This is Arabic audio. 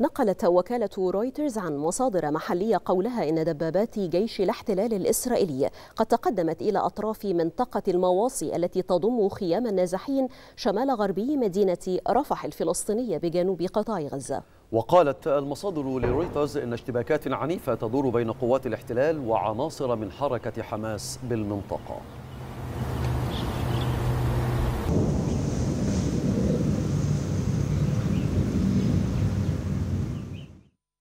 نقلت وكالة رويترز عن مصادر محلية قولها إن دبابات جيش الاحتلال الإسرائيلي قد تقدمت إلى أطراف منطقة المواصي التي تضم خيام النازحين شمال غربي مدينة رفح الفلسطينية بجنوب قطاع غزة وقالت المصادر لرويترز إن اشتباكات عنيفة تدور بين قوات الاحتلال وعناصر من حركة حماس بالمنطقة